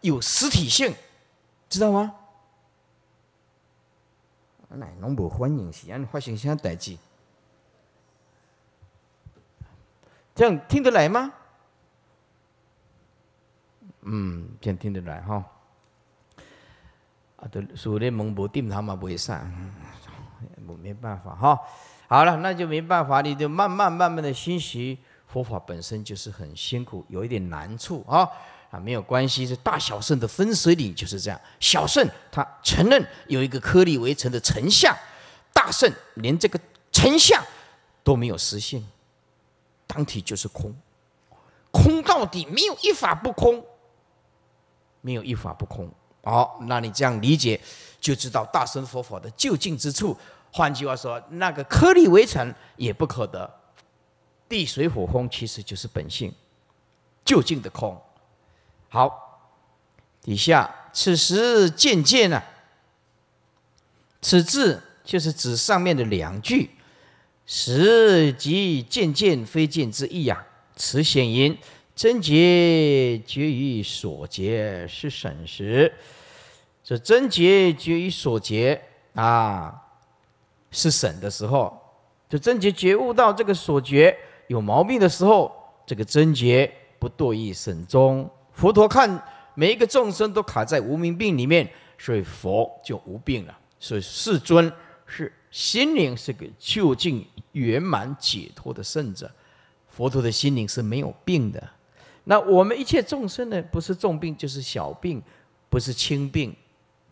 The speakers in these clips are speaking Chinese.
有实体性，知道吗？俺奶农不欢迎，是安发生啥代志？这样听得来吗？嗯，这样听得来哈。啊，都苏联蒙不定他妈不会散，我没办法哈。好了，那就没办法，你就慢慢慢慢的学习佛法，本身就是很辛苦，有一点难处啊。啊，没有关系，是大小圣的分水岭就是这样。小圣他承认有一个颗粒围尘的成像，大圣连这个成像都没有实现，当体就是空，空到底没有一法不空，没有一法不空。好，那你这样理解，就知道大乘佛法的究竟之处。换句话说，那个颗粒围尘也不可得，地水火风其实就是本性，究竟的空。好，底下此时渐渐呢？此字就是指上面的两句。时即渐渐非见之意呀。此显因真觉觉于所觉是审时。这真觉觉于所觉啊，是审的时候。这真觉觉悟到这个所觉有毛病的时候，这个真觉不堕于审中。佛陀看每一个众生都卡在无名病里面，所以佛就无病了。所以世尊是心灵是个究竟圆满解脱的圣者。佛陀的心灵是没有病的。那我们一切众生呢？不是重病就是小病，不是轻病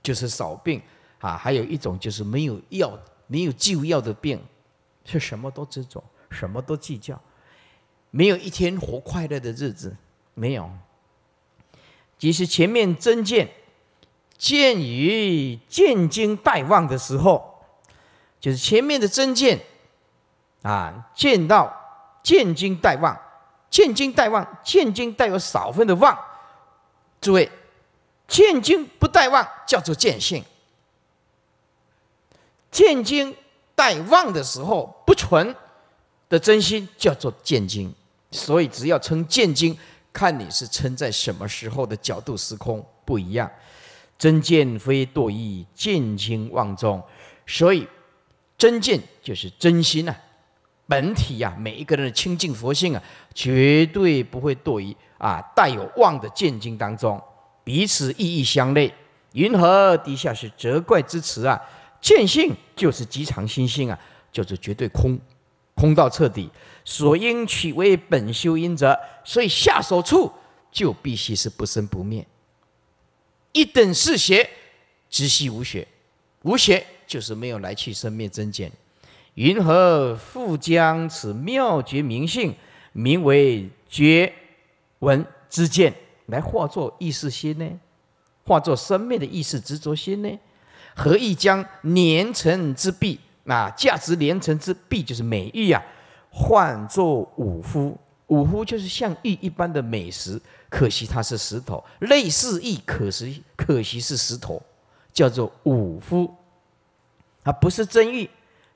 就是少病啊。还有一种就是没有药、没有救药的病，是什么都执着，什么都计较，没有一天活快乐的日子，没有。即是前面真见，见于见经带望的时候，就是前面的真见，啊，见到见经带望，见经带望，见经带有少分的望，诸位，见经不带望叫做见性，见经带望的时候不纯的真心叫做见经，所以只要称见经。看你是称在什么时候的角度、时空不一样，真见非多异，见精妄中。所以真见就是真心呐，本体呀，每一个人的清净佛性啊，绝对不会多于啊，带有妄的见经当中，彼此意义相类。云何底下是责怪之词啊，见性就是极常心性啊，就是绝对空。空到彻底，所应取为本修因者，所以下手处就必须是不生不灭，一等是邪，直息无邪，无邪就是没有来去生灭增减。云何复将此妙觉明性，名为觉闻之见，来化作意识心呢？化作生命的意识执着心呢？何以将年成之弊？那价值连城之璧就是美玉呀，唤作五夫，五夫就是像玉一般的美食。可惜它是石头，类似玉，可惜可惜是石头，叫做五夫，它不是真玉，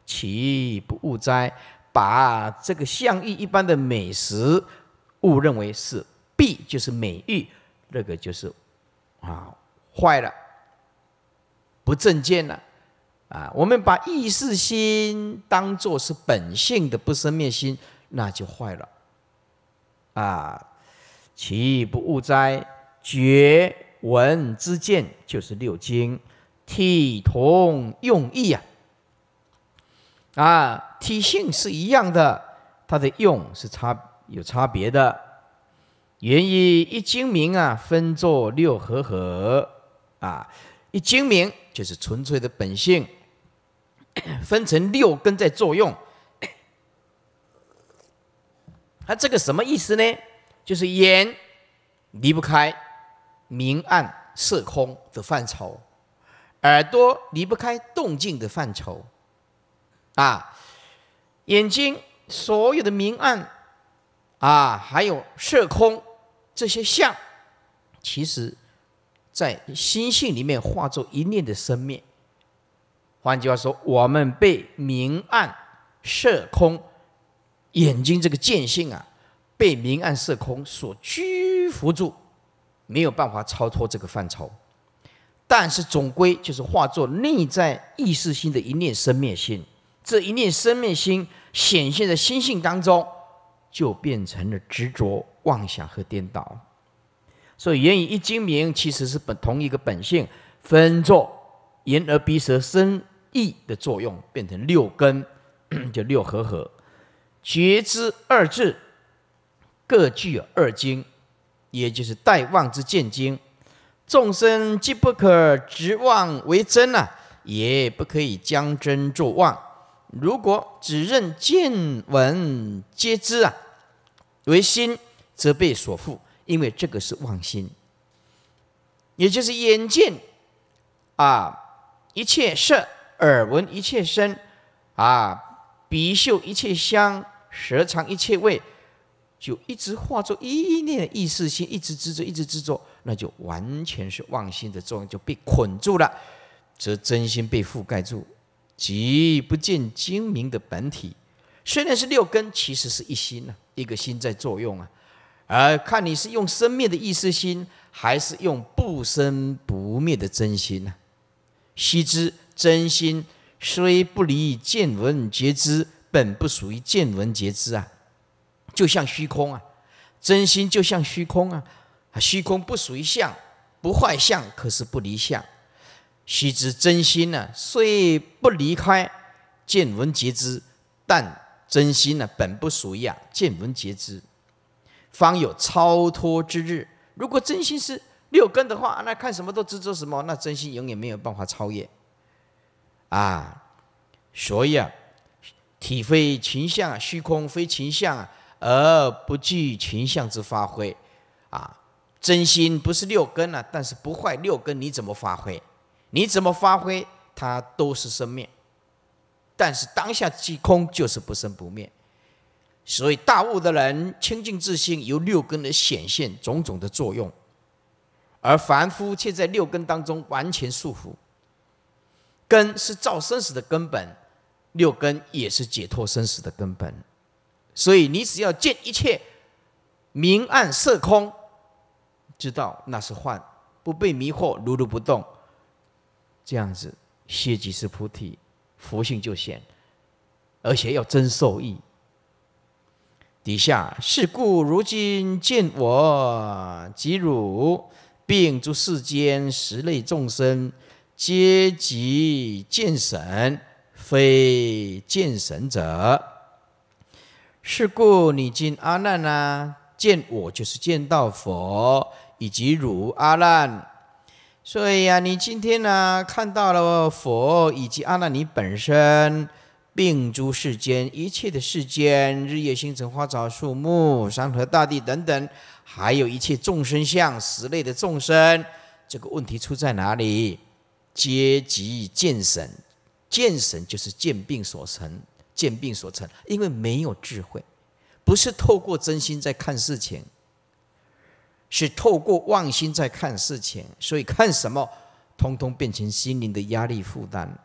岂不误哉？把这个像玉一般的美食误认为是璧，就是美玉，那个就是啊坏了，不正见了。啊，我们把意识心当做是本性的不生灭心，那就坏了。啊，其不误哉？觉闻之见就是六经，体同用意啊。啊，体性是一样的，它的用是差有差别的。源于一精明啊，分作六合合啊，一精明就是纯粹的本性。分成六根在作用，它这个什么意思呢？就是眼离不开明暗色空的范畴，耳朵离不开动静的范畴，啊，眼睛所有的明暗啊，还有色空这些相，其实在心性里面化作一念的生灭。换句话说，我们被明暗色空眼睛这个见性啊，被明暗色空所屈服住，没有办法超脱这个范畴。但是总归就是化作内在意识心的一念生灭心，这一念生灭心显现在心性当中，就变成了执着、妄想和颠倒。所以言语一精明，其实是本同一个本性，分作眼耳、鼻、舌、身。意的作用变成六根，就六合合；觉知二字各具有二经，也就是待望之见经。众生既不可执妄为真啊，也不可以将真作妄。如果只认见闻皆知啊为心，则被所缚，因为这个是妄心，也就是眼见啊一切色。耳闻一切声，啊，鼻嗅一切香，舌尝一切味，就一直化作一念意识心，一直执着，一直执着，那就完全是妄心的作用，就被捆住了，则真心被覆盖住，即不见精明的本体。虽然是六根，其实是一心呐，一个心在作用啊。而看你是用生灭的意识心，还是用不生不灭的真心呢？须知。真心虽不离见闻觉知，本不属于见闻觉知啊，就像虚空啊，真心就像虚空啊，虚空不属于相，不坏相，可是不离相。须知真心呢，虽不离开见闻觉知，但真心呢本不属于啊见闻觉知，方有超脱之日。如果真心是六根的话，那看什么都执着什么，那真心永远没有办法超越。啊，所以啊，体非情相，虚空非情相，而不具情相之发挥。啊，真心不是六根啊，但是不坏六根，你怎么发挥？你怎么发挥？它都是生灭。但是当下即空，就是不生不灭。所以大悟的人清净自性由六根的显现种种的作用，而凡夫却在六根当中完全束缚。根是造生死的根本，六根也是解脱生死的根本。所以你只要见一切明暗色空，知道那是幻，不被迷惑，如如不动，这样子修几是菩提，佛性就现，而且要真受益。底下是故如今见我及汝，并诸世间十类众生。阶级见神，非见神者。是故你今阿难啊，见我就是见到佛，以及如阿难。所以呀，你今天呢看到了佛，以及阿难，你本身，并诸世间一切的世间，日月星辰、花草树木、山河大地等等，还有一切众生相、十类的众生，这个问题出在哪里？阶级见神，见神就是见病所成，见病所成，因为没有智慧，不是透过真心在看事情，是透过妄心在看事情，所以看什么，通通变成心灵的压力负担。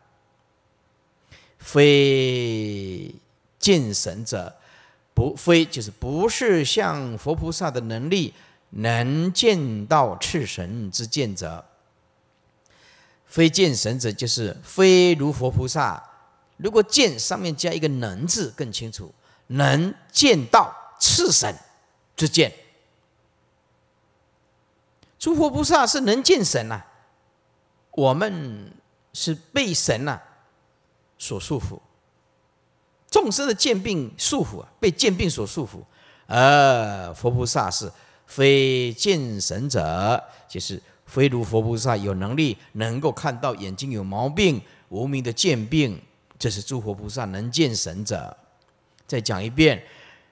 非见神者，不非就是不是像佛菩萨的能力，能见到赤神之见者。非见神者，就是非如佛菩萨。如果见上面加一个“能”字，更清楚，能见到次神之见。诸佛菩萨是能见神呐，我们是被神呐所束缚，众生的见病束缚啊，被见病所束缚。而佛菩萨是非见神者，就是。非如佛菩萨有能力能够看到眼睛有毛病、无名的见病，这是诸佛菩萨能见神者。再讲一遍：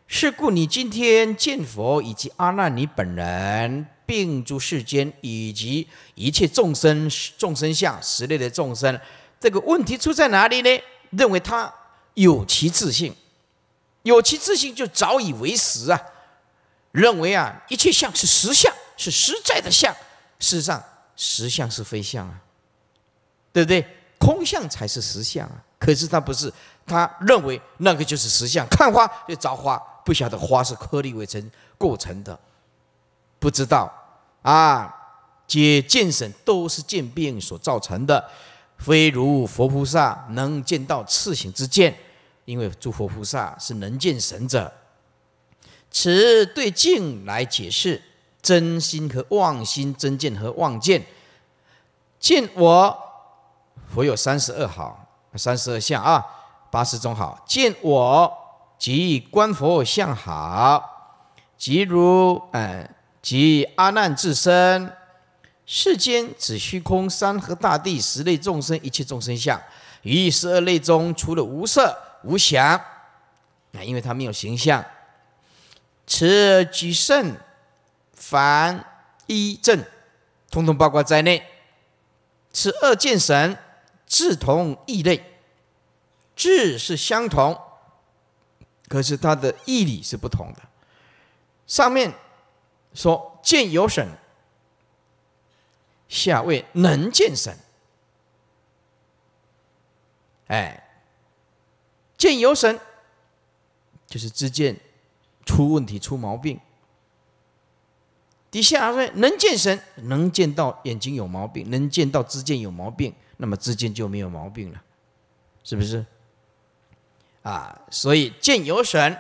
是故你今天见佛，以及阿难你本人并诸世间，以及一切众生、众生相、十类的众生，这个问题出在哪里呢？认为他有其自信，有其自信就早已为实啊！认为啊，一切相是实相，是实在的相。事实上，实相是非相啊，对不对？空相才是实相啊。可是他不是，他认为那个就是实相。看花就着花，不晓得花是颗粒为成构成的，不知道啊。皆见神都是见病所造成的，非如佛菩萨能见到次行之见，因为诸佛菩萨是能见神者。此对镜来解释。真心和妄心，真见和妄见。见我，佛有三十二好，三十二相啊，八十种好。见我即观佛相好，即如嗯，即阿难自身。世间此虚空、山河大地、十类众生、一切众生相，于十二类中，除了无色、无瑕，啊，因为他没有形象，此举胜凡一正，通通包括在内。是二见神，志同异类。志是相同，可是他的义理是不同的。上面说见有神，下谓能见神。哎，见有神，就是知见出问题、出毛病。一下说能见神，能见到眼睛有毛病，能见到知见有毛病，那么知见就没有毛病了，是不是？啊，所以见有神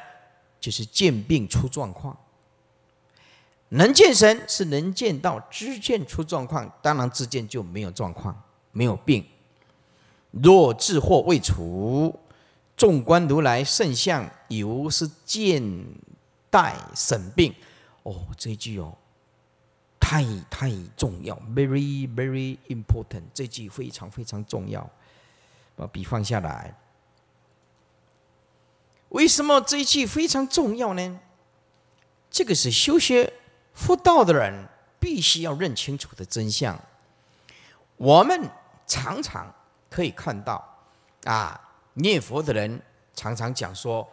就是见病出状况，能见神是能见到知见出状况，当然知见就没有状况，没有病。若智惑未除，纵观如来圣相，犹是见待审病。哦，这一句哦。太太重要，very very important，这句非常非常重要。把笔放下来。为什么这一句非常重要呢？这个是修学佛道的人必须要认清楚的真相。我们常常可以看到，啊，念佛的人常常讲说，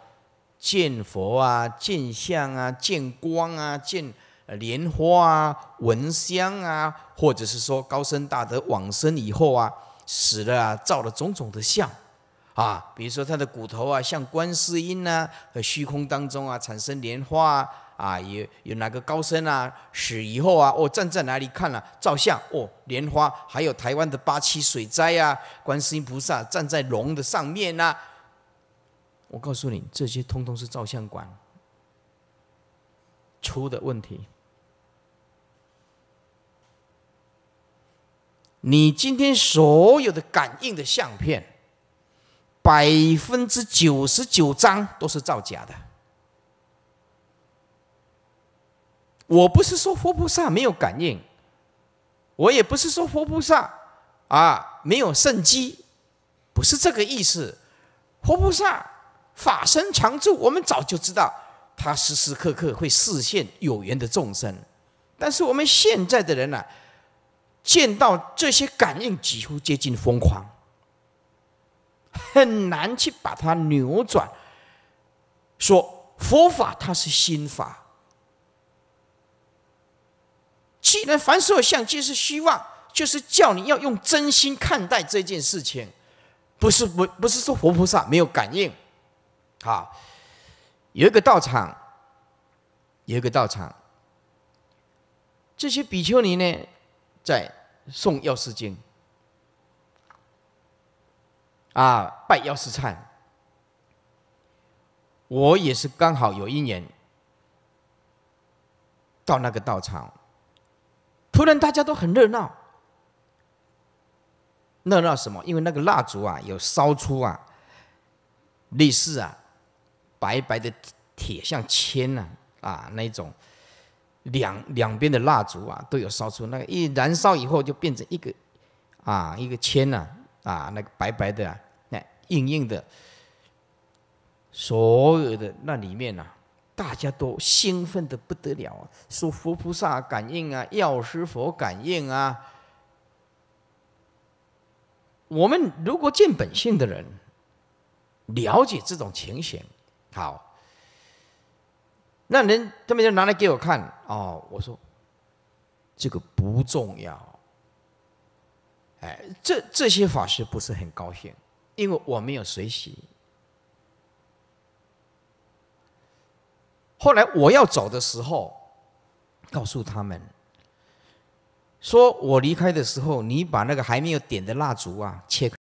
见佛啊，见相啊，见光啊，见。莲花啊，蚊香啊，或者是说高僧大德往生以后啊，死了啊，照了种种的像啊，比如说他的骨头啊，像观世音呐，虚空当中啊，产生莲花啊，啊有有哪个高僧啊，死以后啊，哦，站在哪里看了照相哦，莲花，还有台湾的八七水灾啊，观世音菩萨站在龙的上面呐，我告诉你，这些通通是照相馆出的问题。你今天所有的感应的相片，百分之九十九张都是造假的。我不是说佛菩萨没有感应，我也不是说佛菩萨啊没有圣机，不是这个意思。佛菩萨法身常住，我们早就知道，他时时刻刻会视现有缘的众生。但是我们现在的人呢？见到这些感应，几乎接近疯狂，很难去把它扭转。说佛法它是心法，既然凡所有相皆是虚妄，就是叫你要用真心看待这件事情。不是不不是说活菩萨没有感应，好，有一个道场，有一个道场，这些比丘尼呢？在送药师经，啊，拜药师忏，我也是刚好有一年到那个道场，突然大家都很热闹，热闹什么？因为那个蜡烛啊，有烧出啊，类似啊，白白的铁像铅呢，啊那种。两两边的蜡烛啊，都有烧出那个一燃烧以后就变成一个，啊一个签呐，啊那个白白的啊、那硬硬的，所有的那里面啊，大家都兴奋的不得了，说佛菩萨感应啊，药师佛感应啊。我们如果见本性的人，了解这种情形，好。那人他们就拿来给我看哦，我说这个不重要。哎，这这些法师不是很高兴，因为我没有随喜。后来我要走的时候，告诉他们，说我离开的时候，你把那个还没有点的蜡烛啊切。